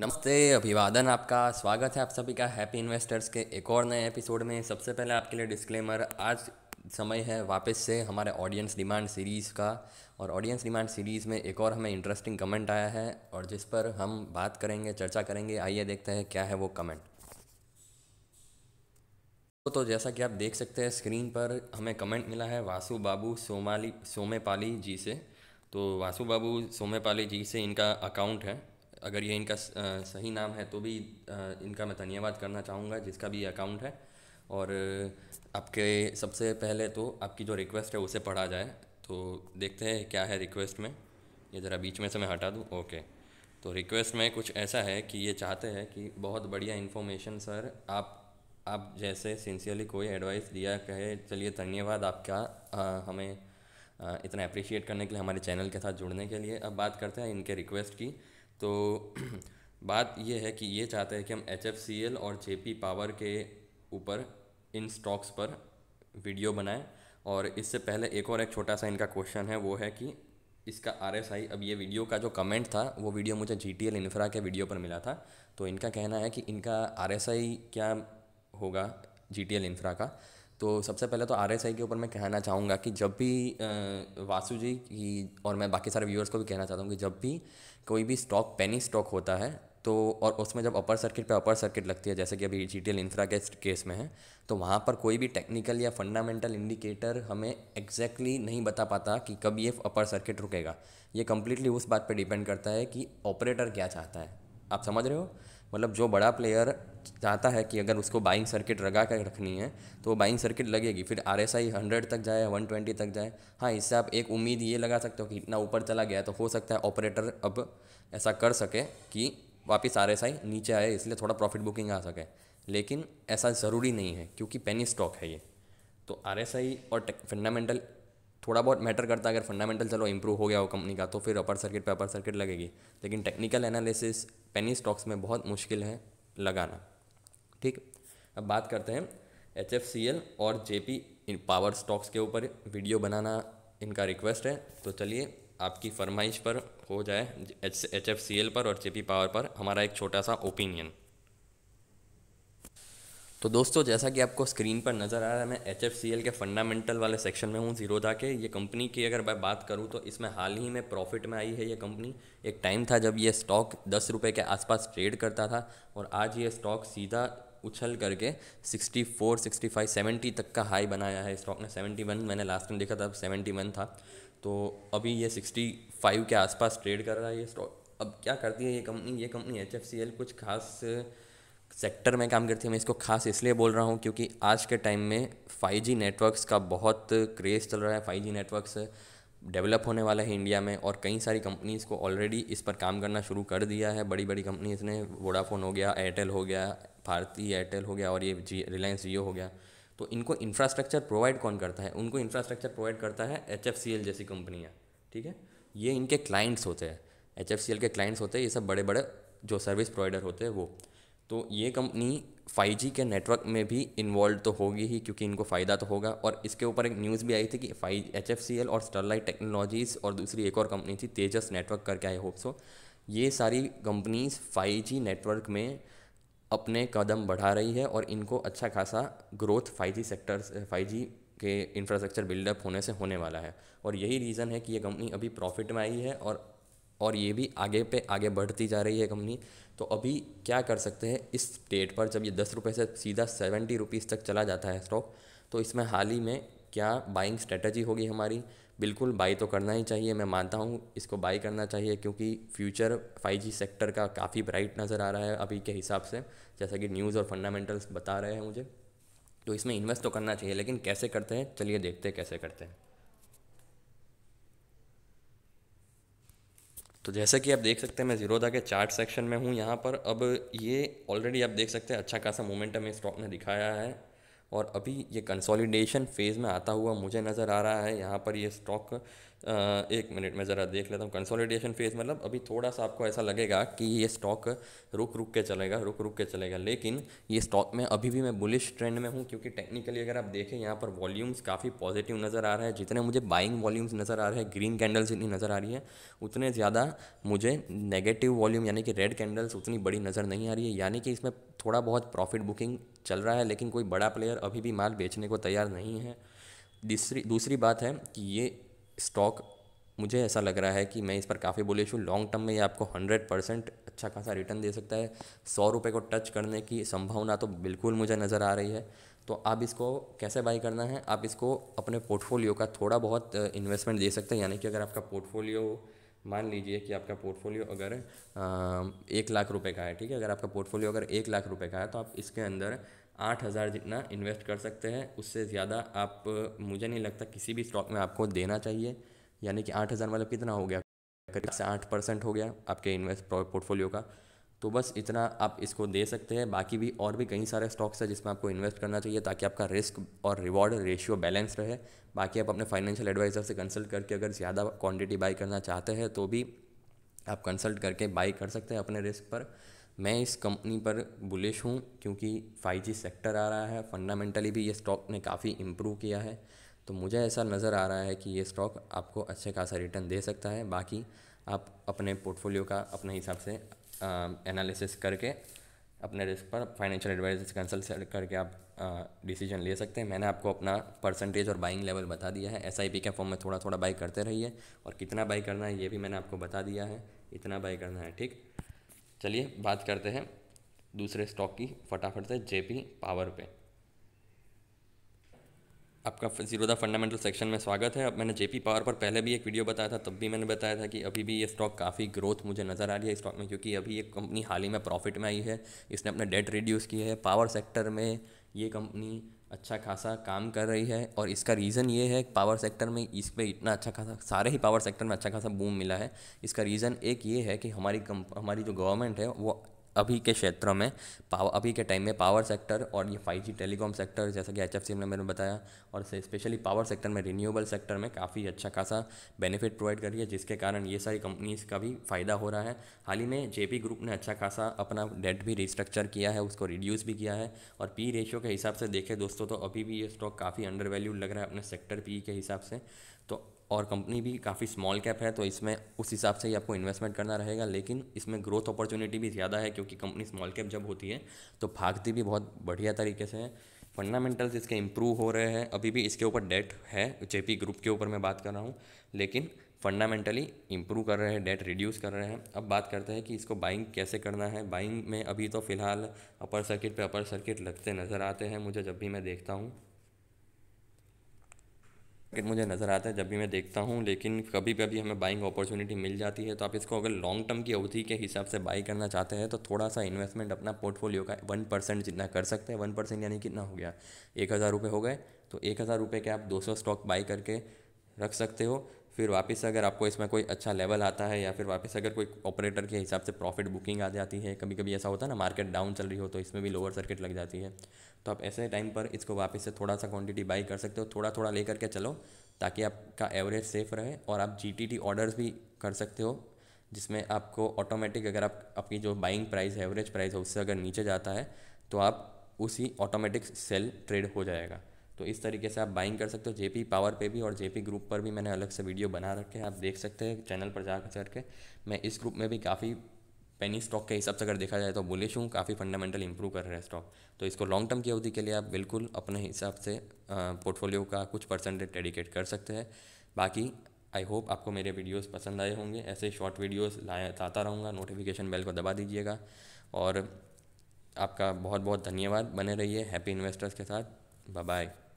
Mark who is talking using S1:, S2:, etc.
S1: नमस्ते अभिवादन आपका स्वागत है आप सभी का हैप्पी इन्वेस्टर्स के एक और नए एपिसोड में सबसे पहले आपके लिए डिस्क्लेमर आज समय है वापस से हमारे ऑडियंस डिमांड सीरीज़ का और ऑडियंस डिमांड सीरीज़ में एक और हमें इंटरेस्टिंग कमेंट आया है और जिस पर हम बात करेंगे चर्चा करेंगे आइए देखते हैं क्या है वो कमेंट तो जैसा कि आप देख सकते हैं स्क्रीन पर हमें कमेंट मिला है वासु बाबू सोमाली सोमेपाली जी से तो वासु बाबू सोमेपाली जी से इनका अकाउंट है अगर ये इनका सही नाम है तो भी इनका मैं धन्यवाद करना चाहूँगा जिसका भी अकाउंट है और आपके सबसे पहले तो आपकी जो रिक्वेस्ट है उसे पढ़ा जाए तो देखते हैं क्या है रिक्वेस्ट में ये ज़रा बीच में से मैं हटा दूँ ओके तो रिक्वेस्ट में कुछ ऐसा है कि ये चाहते हैं कि बहुत बढ़िया इन्फॉर्मेशन सर आप आप जैसे सिंसियरली कोई एडवाइस दिया कहे चलिए धन्यवाद आपका आ, हमें आ, इतना अप्रिशिएट करने के लिए हमारे चैनल के साथ जुड़ने के लिए अब बात करते हैं इनके रिक्वेस्ट की तो बात यह है कि ये चाहते हैं कि हम एच और जे पावर के ऊपर इन स्टॉक्स पर वीडियो बनाएं और इससे पहले एक और एक छोटा सा इनका क्वेश्चन है वो है कि इसका आर एस आई अब ये वीडियो का जो कमेंट था वो वीडियो मुझे जी टी एल इन्फ्रा के वीडियो पर मिला था तो इनका कहना है कि इनका आर एस आई क्या होगा जी टी एल इन्फ्रा का तो सबसे पहले तो आर के ऊपर मैं कहना चाहूँगा कि जब भी वासु जी की और मैं बाकी सारे व्यूअर्स को भी कहना चाहता हूँ कि जब भी कोई भी स्टॉक पेनी स्टॉक होता है तो और उसमें जब अपर सर्किट पे अपर सर्किट लगती है जैसे कि अभी जी टी एल इंफ्रा के केस में है तो वहाँ पर कोई भी टेक्निकल या फंडामेंटल इंडिकेटर हमें एग्जैक्टली exactly नहीं बता पाता कि कब ये अपर सर्किट रुकेगा ये कम्प्लीटली उस बात पे डिपेंड करता है कि ऑपरेटर क्या चाहता है आप समझ रहे हो मतलब जो बड़ा प्लेयर चाहता है कि अगर उसको बाइंग सर्किट लगा कर रखनी है तो बाइंग सर्किट लगेगी फिर आर एस आई हंड्रेड तक जाए वन ट्वेंटी तक जाए हाँ इससे आप एक उम्मीद ये लगा सकते हो कि इतना ऊपर चला गया तो हो सकता है ऑपरेटर अब ऐसा कर सके कि वापस आर एस आई नीचे आए इसलिए थोड़ा प्रॉफिट बुकिंग आ सके लेकिन ऐसा ज़रूरी नहीं है क्योंकि पेनी स्टॉक है ये तो आर एस आई और फंडामेंटल थोड़ा बहुत मैटर करता है अगर फंडामेंटल चलो इंप्रूव हो गया हो कंपनी का तो फिर अपर सर्किट पर अपर सर्किट लगेगी लेकिन टेक्निकल एनालिसिस पेनी स्टॉक्स में बहुत मुश्किल है लगाना ठीक अब बात करते हैं एच एफ सी एल और जे पी पावर स्टॉक्स के ऊपर वीडियो बनाना इनका रिक्वेस्ट है तो चलिए आपकी फरमाइश पर हो जाए एच एफ सी एल पर और जे पी पावर पर हमारा एक छोटा सा ओपिनियन तो दोस्तों जैसा कि आपको स्क्रीन पर नज़र आ रहा है मैं एच के फंडामेंटल वाले सेक्शन में हूँ था के ये कंपनी की अगर मैं बात करूँ तो इसमें हाल ही में प्रॉफिट में आई है ये कंपनी एक टाइम था जब ये स्टॉक दस रुपये के आसपास ट्रेड करता था और आज ये स्टॉक सीधा उछल करके 64, 65, 70 तक का हाई बनाया है स्टॉक ने 71 मैंने लास्ट टाइम देखा था अब वन था तो अभी ये 65 के आसपास ट्रेड कर रहा है ये स्टॉक अब क्या करती है ये कंपनी ये कंपनी एच कुछ खास सेक्टर में काम करती है मैं इसको खास इसलिए बोल रहा हूँ क्योंकि आज के टाइम में 5G नेटवर्क्स का बहुत क्रेज़ चल रहा है 5G नेटवर्क्स डेवलप होने वाला है इंडिया में और कई सारी कंपनीज़ को ऑलरेडी इस पर काम करना शुरू कर दिया है बड़ी बड़ी कंपनीज़ ने वोडाफोन हो गया एयरटेल हो गया भारती एयरटेल हो गया और ये जी रिलायंस जियो हो गया तो इनको इंफ्रास्ट्रक्चर प्रोवाइड कौन करता है उनको इंफ्रास्ट्रक्चर प्रोवाइड करता है एच जैसी कंपनियाँ ठीक है ये इनके क्लाइंट्स होते हैं एच के क्लाइंट्स होते हैं ये सब बड़े बड़े जो सर्विस प्रोवाइडर होते हैं वो तो ये कंपनी 5G के नेटवर्क में भी इन्वॉल्व तो होगी ही क्योंकि इनको फ़ायदा तो होगा और इसके ऊपर एक न्यूज़ भी आई थी कि five H F C L और स्टरलाइट टेक्नोलॉजीज़ और दूसरी एक और कंपनी थी तेजस नेटवर्क करके आई होप सो ये सारी कंपनीज़ 5G नेटवर्क में अपने कदम बढ़ा रही है और इनको अच्छा खासा ग्रोथ 5G सेक्टर जी के इंफ्रास्ट्रक्चर बिल्डअप होने से होने वाला है और यही रीज़न है कि ये कंपनी अभी प्रॉफिट में आई है और और ये भी आगे पे आगे बढ़ती जा रही है कंपनी तो अभी क्या कर सकते हैं इस डेट पर जब ये दस रुपये से सीधा सेवेंटी रुपीज़ तक चला जाता है स्टॉक तो इसमें हाल ही में क्या बाइंग स्ट्रेटजी होगी हमारी बिल्कुल बाई तो करना ही चाहिए मैं मानता हूँ इसको बाई करना चाहिए क्योंकि फ्यूचर फाइव सेक्टर का काफ़ी ब्राइट नज़र आ रहा है अभी के हिसाब से जैसा कि न्यूज़ और फंडामेंटल्स बता रहे हैं मुझे तो इसमें इन्वेस्ट तो करना चाहिए लेकिन कैसे करते हैं चलिए देखते हैं कैसे करते हैं तो जैसे कि आप देख सकते हैं मैं जीरोधा के चार्ट सेक्शन में हूँ यहाँ पर अब ये ऑलरेडी आप देख सकते हैं अच्छा खासा मोमेंटम इस स्टॉक ने दिखाया है और अभी ये कंसोलिडेशन फेज़ में आता हुआ मुझे नज़र आ रहा है यहाँ पर ये स्टॉक एक मिनट में ज़रा देख लेता हूँ कंसोलिडेशन फेज़ मतलब अभी थोड़ा सा आपको ऐसा लगेगा कि ये स्टॉक रुक रुक के चलेगा रुक रुक के चलेगा लेकिन ये स्टॉक में अभी भी मैं बुलिश ट्रेंड में हूँ क्योंकि टेक्निकली अगर आप देखें यहाँ पर वॉल्यूम्स काफ़ी पॉजिटिव नज़र आ रहा है जितने मुझे बाइंग वॉल्यूम्स नज़र आ रहे हैं ग्रीन कैंडल्स जितनी नज़र आ रही है उतने ज़्यादा मुझे नेगेटिव वॉल्यूम यानी कि रेड कैंडल्स उतनी बड़ी नज़र नहीं आ रही है यानी कि इसमें थोड़ा बहुत प्रॉफिट बुकिंग चल रहा है लेकिन कोई बड़ा प्लेयर अभी भी माल बेचने को तैयार नहीं है दूसरी दूसरी बात है कि ये स्टॉक मुझे ऐसा लग रहा है कि मैं इस पर काफ़ी बुलिश हूँ लॉन्ग टर्म में ये आपको हंड्रेड परसेंट अच्छा खासा रिटर्न दे सकता है सौ रुपये को टच करने की संभावना तो बिल्कुल मुझे नज़र आ रही है तो आप इसको कैसे बाई करना है आप इसको अपने पोर्टफोलियो का थोड़ा बहुत इन्वेस्टमेंट दे सकते हैं यानी कि अगर आपका पोर्टफोलियो मान लीजिए कि आपका पोर्टफोलियो अगर आ, एक लाख रुपए का है ठीक है अगर आपका पोर्टफोलियो अगर एक लाख रुपए का है तो आप इसके अंदर आठ हज़ार जितना इन्वेस्ट कर सकते हैं उससे ज़्यादा आप मुझे नहीं लगता किसी भी स्टॉक में आपको देना चाहिए यानी कि आठ हज़ार मतलब कितना हो गया करीब से आठ परसेंट हो गया आपके इन्वेस्ट पोर्टफोलियो का तो बस इतना आप इसको दे सकते हैं बाकी भी और भी कई सारे स्टॉक्स हैं जिसमें आपको इन्वेस्ट करना चाहिए ताकि आपका रिस्क और रिवॉर्ड रेशियो बैलेंस रहे बाकी आप अपने फाइनेंशियल एडवाइज़र से कंसल्ट करके अगर ज़्यादा क्वांटिटी बाई करना चाहते हैं तो भी आप कंसल्ट करके बाई कर सकते हैं अपने रिस्क पर मैं इस कंपनी पर बुलिश हूँ क्योंकि फाइव सेक्टर आ रहा है फंडामेंटली भी ये स्टॉक ने काफ़ी इम्प्रूव किया है तो मुझे ऐसा नज़र आ रहा है कि ये स्टॉक आपको अच्छे खासा रिटर्न दे सकता है बाकी आप अपने पोर्टफोलियो का अपने हिसाब से एनालिसिस करके अपने रिस्क पर फाइनेंशियल एडवाइजर्स कंसल्ट करके आप डिसीजन ले सकते हैं मैंने आपको अपना परसेंटेज और बाइंग लेवल बता दिया है एस के फॉर्म में थोड़ा थोड़ा बाई करते रहिए और कितना बाई करना है ये भी मैंने आपको बता दिया है इतना बाई करना है ठीक चलिए बात करते हैं दूसरे स्टॉक की फटाफट से जेपी पावर पे आपका जीरोदा फंडामेंटल सेक्शन में स्वागत है अब मैंने जेपी पावर पर पहले भी एक वीडियो बताया था तब भी मैंने बताया था कि अभी भी ये स्टॉक काफ़ी ग्रोथ मुझे नज़र आ रही है स्टॉक में क्योंकि अभी ये कंपनी हाल ही में प्रॉफिट में आई है इसने अपना डेट रिड्यूस की है पावर सेक्टर में ये कंपनी अच्छा खासा काम कर रही है और इसका रीज़न ये है पावर सेक्टर में इस पर इतना अच्छा खासा सारे ही पावर सेक्टर में अच्छा खासा बूम मिला है इसका रीज़न एक ये है कि हमारी कम हमारी जो गवर्नमेंट है वो अभी के क्षेत्र में पावर अभी के टाइम में पावर सेक्टर और ये फाइव जी टेलीकॉम सेक्टर जैसा कि एच एफ सी ने मैंने बताया और स्पेशली पावर सेक्टर में रिन्यूएबल सेक्टर में काफ़ी अच्छा खासा बेनिफिट प्रोवाइड कर रही है जिसके कारण ये सारी कंपनीज़ का भी फ़ायदा हो रहा है हाल ही में जे पी ग्रुप ने अच्छा खासा अपना डेट भी रिस्ट्रक्चर किया है उसको रिड्यूस भी किया है और पी रेशियो के हिसाब से देखें दोस्तों तो अभी भी ये स्टॉक काफ़ी अंडर वैल्यू लग रहा है अपने सेक्टर पी के हिसाब से और कंपनी भी काफ़ी स्मॉल कैप है तो इसमें उस हिसाब से ही आपको इन्वेस्टमेंट करना रहेगा लेकिन इसमें ग्रोथ अपॉर्चुनिटी भी ज़्यादा है क्योंकि कंपनी स्मॉल कैप जब होती है तो भागती भी बहुत बढ़िया तरीके से है फंडामेंटल्स इसके इम्प्रूव हो रहे हैं अभी भी इसके ऊपर डेट है जेपी ग्रुप के ऊपर मैं बात कर रहा हूँ लेकिन फंडामेंटली इम्प्रूव कर रहे हैं डेट रिड्यूस कर रहे हैं अब बात करते हैं कि इसको बाइंग कैसे करना है बाइंग में अभी तो फ़िलहाल अपर सर्किट पे अपर सर्किट लगते नज़र आते हैं मुझे जब भी मैं देखता हूँ मुझे नज़र आता है जब भी मैं देखता हूँ लेकिन कभी कभी हमें बाइंग अपॉर्चुनिटी मिल जाती है तो आप इसको अगर लॉन्ग टर्म की अवधि के हिसाब से बाई करना चाहते हैं तो थोड़ा सा इन्वेस्टमेंट अपना पोर्टफोलियो का वन परसेंट जितना कर सकते हैं वन परसेंट यानी कितना हो गया एक हज़ार रुपये हो गए तो एक हज़ार रुपये के आप दो सौ स्टॉक बाई करके रख सकते हो फिर वापस अगर आपको इसमें कोई अच्छा लेवल आता है या फिर वापस अगर कोई ऑपरेटर के हिसाब से प्रॉफिट बुकिंग आ जाती है कभी कभी ऐसा होता है ना मार्केट डाउन चल रही हो तो इसमें भी लोअर सर्किट लग जाती है तो आप ऐसे टाइम पर इसको वापस से थोड़ा सा क्वांटिटी बाई कर सकते हो थोड़ा थोड़ा ले करके चलो ताकि आपका एवरेज सेफ रहे और आप जी टी भी कर सकते हो जिसमें आपको ऑटोमेटिक अगर आप आपकी जो बाइंग प्राइस है एवरेज प्राइस है उससे अगर नीचे जाता है तो आप उसी ऑटोमेटिक सेल ट्रेड हो जाएगा तो इस तरीके से आप बाइंग कर सकते हो जेपी पावर पे भी और जेपी ग्रुप पर भी मैंने अलग से वीडियो बना रखे हैं आप देख सकते हैं चैनल पर जा कर के मैं इस ग्रुप में भी काफ़ी पेनी स्टॉक के हिसाब से अगर देखा जाए तो बुलिश हूँ काफ़ी फंडामेंटल इंप्रूव कर रहे हैं स्टॉक तो इसको लॉन्ग टर्म की अवधि के लिए आप बिल्कुल अपने हिसाब से पोर्टफोलियो का कुछ परसेंटेज डेडिकेट कर सकते हैं बाकी आई होप आपको मेरे वीडियोस पसंद आए होंगे ऐसे शॉर्ट वीडियोस लाया लाता रहूँगा नोटिफिकेशन बेल को दबा दीजिएगा और आपका बहुत बहुत धन्यवाद बने रहिए हैप्पी इन्वेस्टर्स के साथ बाय